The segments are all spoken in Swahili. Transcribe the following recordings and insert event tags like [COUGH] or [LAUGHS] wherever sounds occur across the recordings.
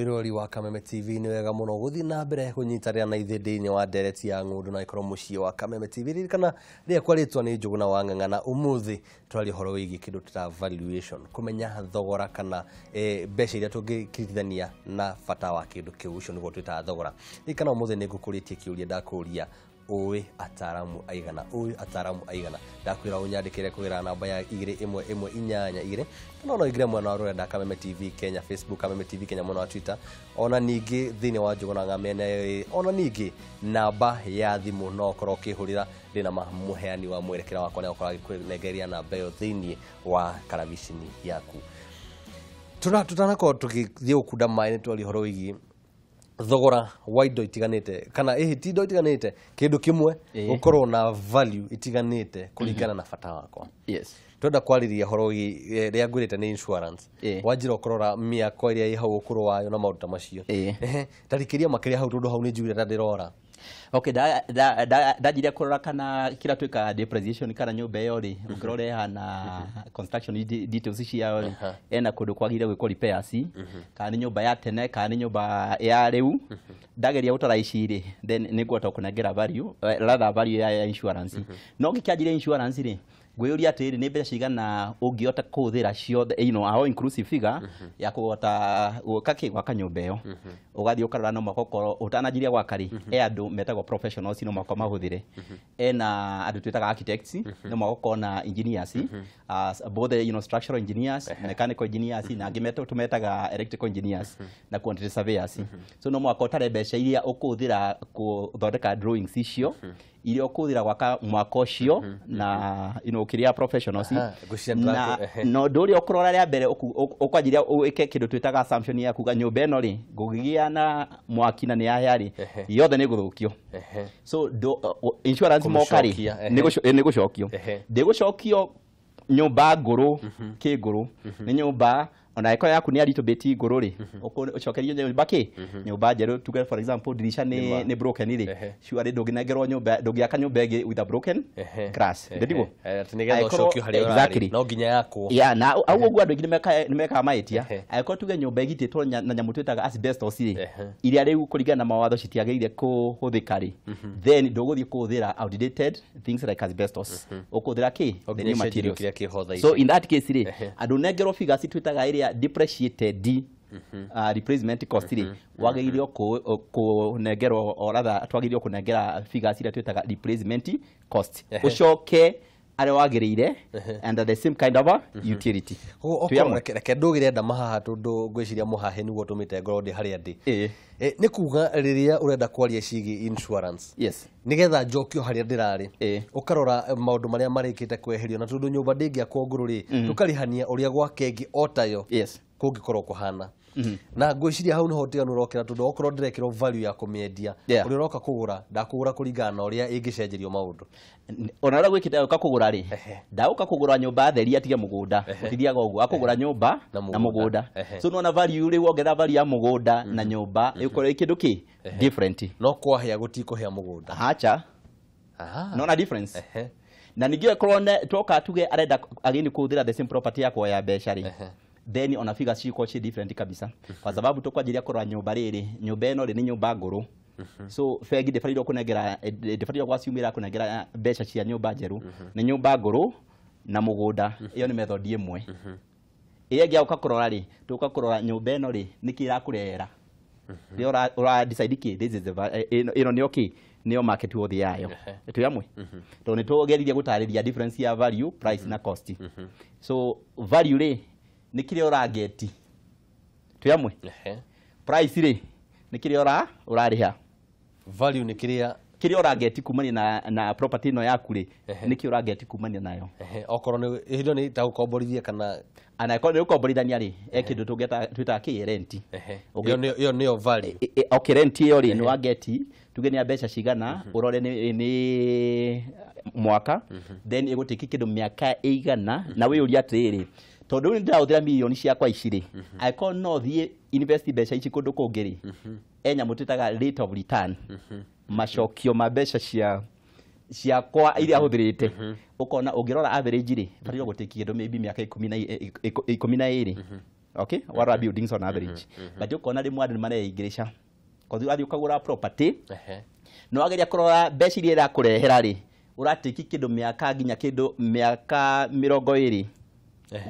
mwirori wa kameme tv nä wega må no gå thiä na mbere gå nyitarä na ithä thä wa ndereti ya ngå ndå na ikorwo må ciä wa kameme tv ririkana rä a kwarä two nä njå na wa ng'ang'ana å thä horo wä gä kä ndå valuation kå menya thogora kana e, mbeca iria tå ngä kiritithania na bata wa kä ndå kä u å cio nä guo twä taga thogora ririkana å må thä nä ngå kå rä tie kä å ria ndakå ria uwi ataramu aigana uwi ataramu aigana ndakwira unyandikire kwira namba ya igiri imwe imwe inyanya igiri kana no igire mwena wa rurenda kameme tv kenya facebook kameme tv kenya mwena wa twitter ona ningi thini wa njuguna ngamene ona ningi namba ya thimu no korwo kihurira ndina muheani wa mwerekera wakwa ni ukorwo agikwenengeria namba iyo thini wa karavishini yaku tutanakorwo tugithie gukunda maĩ nä twarihoro wigi thogora wa indo itiganite kana ihi ti indo itiganite kindu kimwe gukorwo na value itiganite kuringana mhm. na bata wakwa yes twenda kwariria horo eh, ria ngwirite ni insurance wanjira ukorora miako iria i hau ukuru wayo na maundu ta macio tarikiria makiria hau tondu hau ni njurira ndirora okay da da da da jiria kurora kana kila tu kiratuika depreciation kana nyumba iyo ri mhm. ngirore hana mhm. construction details ciao ri ena kodo kundu kwagire gwikwo repairs mhm. kana nyumba ya tene kana nyumba ya riu ndageria gutara ici ri then ningwota kunengera value eh, rather value ya insurance no gikianjire insurance ri ngwĩyũria atĩ nĩ mbeca cigana ũngĩhota kũhũthĩra ciothe you know, all inclusive figure mm -hmm. ya kũhota gwĩka kĩ gwaka nyũmba ĩyo mm -hmm. ũgathiĩ ũkarora no mwaka ũkorwo ũtananjiria gwaka rĩ mm -hmm. e andũ metagwo professionals no mwaka mahũthĩre mm -hmm. ena andũ twĩtaga architects mm -hmm. no mwaka na engineers mm -hmm. uh, both you know, structural engineers uh mechanical engineers mm -hmm. na angĩ tũmetaga electrical engineers mm -hmm. na quantity surveyors mm -hmm. so no mwaka ũtare mbeca iria ũkũhũthĩra gũthondeka drawings icio mm -hmm iria ukuthira gwaka mwaka ucio mm -hmm. Mm-hmm. na you know kiria professionals na no dori okurora ria mbere ukwanjiria uike kindu twitaga assumption ya kuga nyumba no ri ngugigia na mwaki na niaya ri yothe ni guthukio so do, uh, insurance moka ri ni gucokio ndigucokio gucokio nyumba nguru mm-hmm. kinguru mm-hmm. ni nyumba ona ĩkorwo yaku nĩ a little bit mhm. igũrũ rĩ ũcokerio nyũmba kĩ mhm. nyũmba njerũ tuge for example dirisha nĩ nĩ broken dogi surely ndũngĩnengerwo nyũmba ndũngĩaka nyũmba bege with a broken glass ndĩrĩgwo nĩgetha ũcokio harĩa ũrarĩ no nginya yakwo ya na au ogwa andũ aingĩ nimeka mekaga mahĩtia angĩkorwo tuge nyũmba to na nyamũ twĩtaga asbestos rĩ iria rĩu kũringana na mawatho citiagĩrĩire kũhũthĩka rĩ mhm. then dogo ndũgũthiĩ kũhũthĩra outdated things like asbestos ũkũhũthĩra kĩ the new materials so in that case rĩ andũ figure figures twĩtaga ile ya depreciated Mm -hmm. uh, replacement cost ri mm -hmm. wagirio mhm. kunengerwo uh, oratha twagirio kunengera figures iria twitaga replacement cost ucoke arä wagä and the same kind of a mhm. utility reke ndå gä re nda mahaha tondå ngwä ciria må nä guo tå mä te ngorwo ndä harä a ndä nä kuga rä rä a å renda kwaria cigä nä getha njokio harä a ndä rarä å karora eh, maå ndå marä a marä kä te kweherio na tondå nyå mba ndä ngä akwo ngå rå mhm. rä tå karä hania å rä a gwakengä o tayo kå ngä korwo kå hana Mm-hmm. na ngwiciria hau niho tiganu urokira tondu okorwo ndirekirwo value ya kumiendia uria uroka kugura ndakugura kuringana na uria ingicenjerio maundu ona uria gwikite uka kugura ri ndauka kugura nyumba theri atige mugunda utithiaga uguo akugura nyumba na mugunda so no na value uri wogera value ya mugunda mm-hmm. na nyumba ikore kindu ki different no kwa gutiko gutikuhia mugunda acha na difference na nigiwe korwo toka tuge arenda agini kuthira the same property yakwa ya beshari then ona figa ciko ci different kabisa kwa sababu tukwanjiria kurora nyumba riri nyumba eno ni nyumba nguru so fegi bengi ndibatarirwo kunengera ndibatarirwo gwaciumira eh, besha chi ya nyumba njeru ni nyumba nguru na mugunda iyo ni method imwe ä ngä agå kurora rä tå kurora nyumba eno ri mba ä no rä nä kä rakå rä ora decide kä ä no nä okä market wo yayo twä amwe tondå nä tå geririe gå tarä ria difference ya value price na cost so value rä nä kä rä a å rangeti twä amwe price rä nä kä rä a å rarä ha value nä kä rä a kä rä a å rangeti kumania na, na property ä no yaku rä nä kä å rangeti kumania nayo okorwo hä ndä nä tagå komborithia kana anakorwo nä gå komborithania rä e kä ndå twita ki rent renti ä nä yo okä renti ä yo ni nä wangeti tuge nä mbeca cigana å mhm. rore nä mwaka mhm. then ä gå tä kä kä ndå mä aka ä igana na wä å ria atä tondu ni ndirahuthira milioni ciakwa iciri mm -hmm. angĩkorwo no thiĩ invest mbeca ici kũndũ kũngĩ rĩ mm -hmm. enyamũ twĩtaga rate of return mm -hmm. macokio ma mbeca cia ciakwa iria huthirite ukona ungirora average ri bataire gutiki kindu maybe miaka ikumi na ikumi na iri mhm. okay warora mhm. buildings on average mhm. but you ukona rimwe andu mareingirica kothi athi ukagura property no ageria kurora mbeca iria kurehera ri uratiki kindu miaka nginya kindu miaka mirongo iri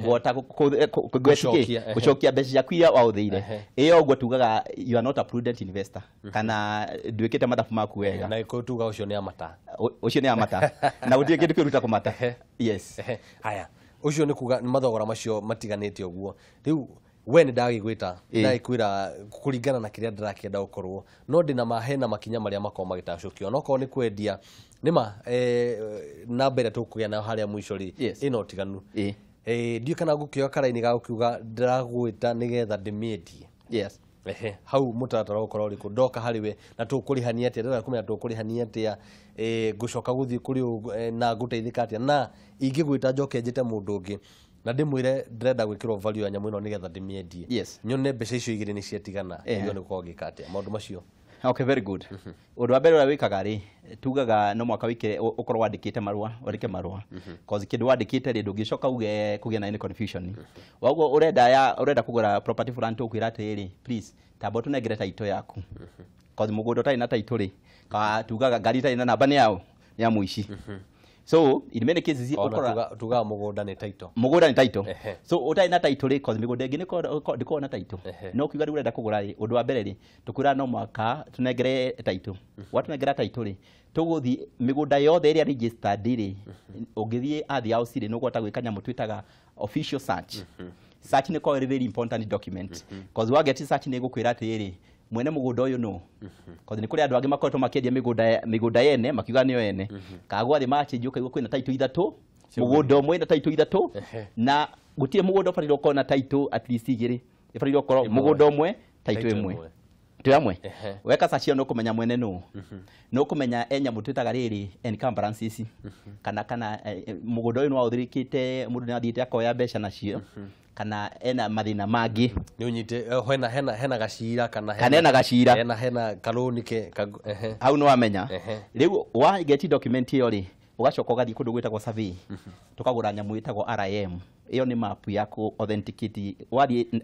wota gucokia mbeca ciaku iria waũthĩire ĩ oguo tugaga you are not a prudent investor mhm. kana nduĩkĩte mathabu maku wega na tuga ũcio nĩ amata ũcio nĩ amata [LAUGHS] na gũtirĩ kĩndũ kĩruta kũmata yes haya ũcio nĩ kuga mathogora macio matiganĩte ũguo rĩu we nĩ ndagĩgwĩta ndagĩkwĩra kũringana na kĩrĩa ndĩrakĩenda gũkorwo no ndĩna mahena makinya marĩa makorwo magĩtacũkio onokorwo nĩ kwendia nĩma eh, na mbere tũkũgĩa nayo harĩa mũico rĩ ĩna yes. ũtiganu e ndiä kana gå kä oya karaini ga gå kiuga ndäragwä ta nä getha ndä mä endie yes ehe hau korwo rä kå ndoka harä we na kå rä hania atä a ngå coka gucoka thiä kuri rä na nguteithika atia na ingigwita njoke ndå mundu ngä na ndimwire kä gwikirwo value ya nyamu ino nigetha ndimiendie yes. nyone mbeca icio igiri ni ciatigana iyo e. ni gukorwo ngika maå ndå macio okay very good undu mm-hmm. wa mbere wä kaga rä tugaga no mwaka wikire ukorwo wandikite marua wandä marua mm-hmm. cause rä ndå ngä ndungicoka uge kugia na any confusion wagwo mm-hmm. urenda ya urenda kugura property ra atä atiri please tamba tunengere taitå yaku cause mugundo tarä na taitå rä tugaga ngari tarä na namba ni yao ni ya ici so in many cases ukora tuga mugunda ni title mugunda ni title so utari na title ri cause migunda ingi ndikoo na title no kiuga ri urenda kugura ri undu wa mbere ri tukwira no mwaka tunengere title mhm. watunengera title ri tuguthi migunda yothe iria registered ri ungithie mhm. athi house ri nugwata gwika nyamu twitaga official search mhm. search ni ko very important document cause wageti search ni gukwira atiri mwene mugunda uyu no mhm. kothi ni kuri andu angi makoretwo makiendia migunda migunda yene makiuga niyo yene mhm. kagwa thi machinji ukaigua kwina title ithatu mugunda umwe na title ithatu na gutire mugunda ubarirwo ukorwo na title at least igiri ibarirwo ukorwo mugunda umwe title imwe amwe weka sacio no kumenya mwene no mhm. no kumenya enya mutwitaga riri encumbrance ici kana kana e, e, mugunda uyu no uthirikite mundu ni athiite akoya mbeca nacio kana ena mathina mangi ni unyite eh, hena hena hena gashira kana hena kana gashira hena hena karuni ke au no amenya riu wa get document iyo ri ugacoka gathi kundu gwita kwa survey mhm. tukagura nyamu itagwo RIM iyo ni map ya ku authenticate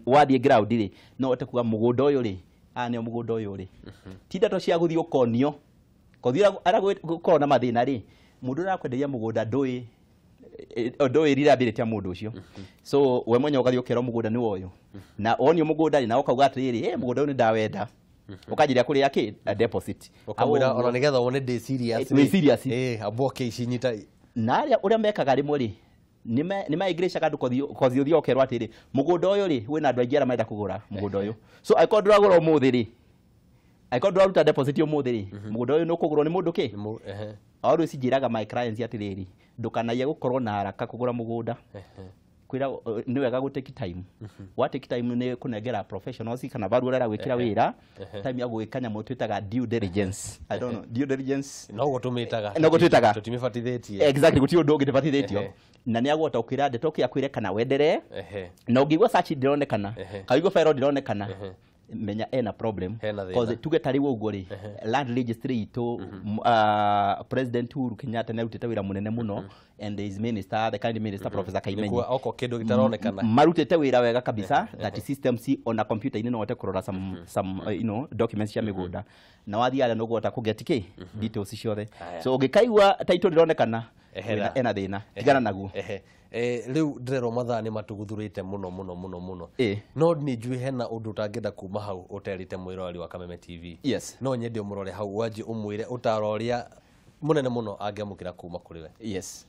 wadi ground ri no ote kuga mugundo uyu ri a nio mugundo uyu ri mhm. tida to cia guthii ukonio kothira ara gwikona mathina ri mundu urakwenderia mugunda ndui ndu irira ambiritia mundu ucio so we mwenye ukathi ukera mugunda ni woyo na onio mugunda na ukauga atiriri eh mugunda ni ndawenda ukanjira kuri aki deposit ukamwira ona nigetha wone ndi serious ni serious eh aboke ishinyita na aria uria mekaga rimwe ri nä maingä kandu kothi å thia å atä rä må gå nda å yå rä wä na andå aingä arä marenda kå gå ra må gå nda å yå so angäkorwo ndå ragå ra å må thä rä angäkorwo ndå raruta å må thä rä må gå nda å yå nä å kå gå rwo nä må ndå kä o si jiraga my clients yati leri. gå korwo na haraka kå gå ra må gå nda kwira uh, nä take time mhm. What take time nä kå professional si kana varu rera wekira weira. time ya wekanya gä kanya due diligence i don't know due diligence noguo tå mä taga noguo twä taga tå timä batithätie exactly gå ti å ndå å ngä tä batithätio na nä agwota å kwä kana wedere. No gigo sachi igua ndä ronekana kaigua bero ndä ronekana menya ena problem cause tugetari woguo ri land registry to mhm. ah, president Uhuru Kenyatta na utete wira munene muno mhm. and his minister the kind minister mhm. professor Kaimenyi kwa oko kedo gitaronekana marutite wira wega kabisa that system si a computer ine no wate kurora some some you know documents ya migunda na wathi ala no gwota kuget ki details ciothe so ungikaigua title ndironekana ena thina tigana naguo riu ndirerwo mathaa ni matuguthurite muno muno muno muno no nä njui hena å ndå å kuma hau å terite mwä wa kameme tv yes. no nyende å må rore hau waji å mwä re å taro å rä a må nene må no kä ra kuma kå rä we yes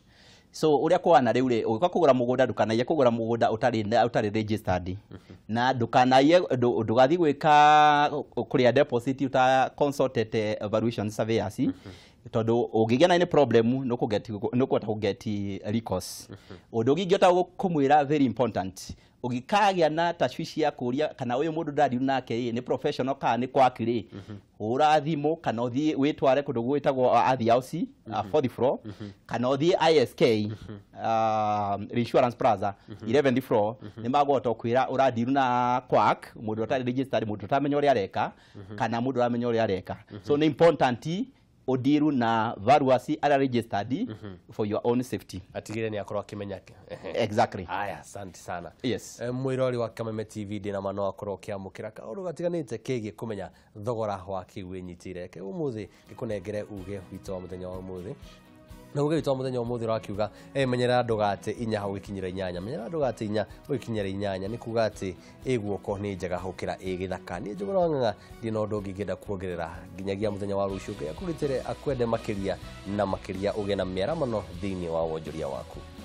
so uria kwana riu ri ugika kugura mugunda ndukanaie kugura mugunda utari utari registered mm-hmm. na ndukanaie ndugathi gwika kuria deposit uta consulted eh, evaluation surveyors mm-hmm tondu ungigia na ni problem nukugeti nukwata kugeti recourse undu ungigiota kumwira very important ugikagia na tashwishi ya kuria kana uyu mundu ndari nake ni professional mhm. kana ni kwaki ri ura thimu kana uthie witware kundu gwitagwo athi house uh, mhm. fourth floor mhm. kana uthie ISK um, insurance plaza 11th floor ni magwota kwira ura ndiru na kwak mundu utari registered mundu utamenya uria areka kana mundu uramenya uria areka so ni important odiru na varuasi ara registered mm -hmm. for your own safety atigire ni akorwa kimenya exactly haya asante sana yes e, mwirori wa kameme tv ndina mano kia mukira ka uru gatiganite kege kumenya thogora wa kiu winyitire ke umuthi gikunengere uge wito wa muthenya wa umuthi na gugagitwa muthenya umuthi ra akiuga e menyerera gate inya hau ra inyanya menyerera gate inya ugikinyira inyanya ni kuga ä guoko nä njega hukira igithaka ni å wang'ang'a ngä undu ngingenda kuongerera nginyagia thenya wa rucio ngai akugitere akwende makiria na makiria uge na thä inä wa wonjoria waku